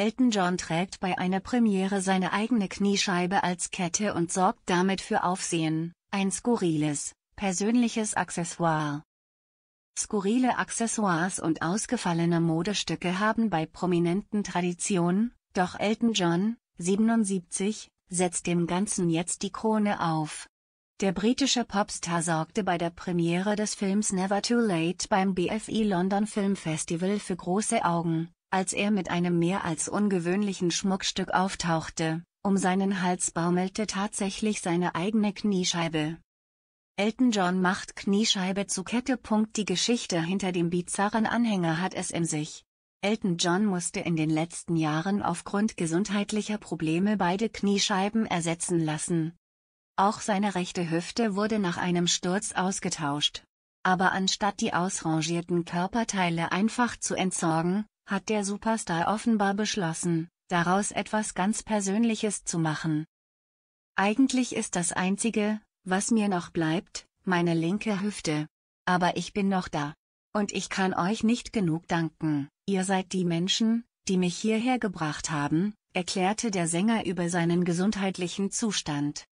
Elton John trägt bei einer Premiere seine eigene Kniescheibe als Kette und sorgt damit für Aufsehen, ein skurriles, persönliches Accessoire. Skurrile Accessoires und ausgefallene Modestücke haben bei prominenten Traditionen, doch Elton John, 77, setzt dem Ganzen jetzt die Krone auf. Der britische Popstar sorgte bei der Premiere des Films Never Too Late beim BFI London Film Festival für große Augen, als er mit einem mehr als ungewöhnlichen Schmuckstück auftauchte, um seinen Hals baumelte tatsächlich seine eigene Kniescheibe. Elton John macht Kniescheibe zu Kette. Die Geschichte hinter dem bizarren Anhänger hat es in sich. Elton John musste in den letzten Jahren aufgrund gesundheitlicher Probleme beide Kniescheiben ersetzen lassen. Auch seine rechte Hüfte wurde nach einem Sturz ausgetauscht. Aber anstatt die ausrangierten Körperteile einfach zu entsorgen, hat der Superstar offenbar beschlossen, daraus etwas ganz Persönliches zu machen. Eigentlich ist das Einzige, was mir noch bleibt, meine linke Hüfte. Aber ich bin noch da. Und ich kann euch nicht genug danken, ihr seid die Menschen, die mich hierher gebracht haben, erklärte der Sänger über seinen gesundheitlichen Zustand.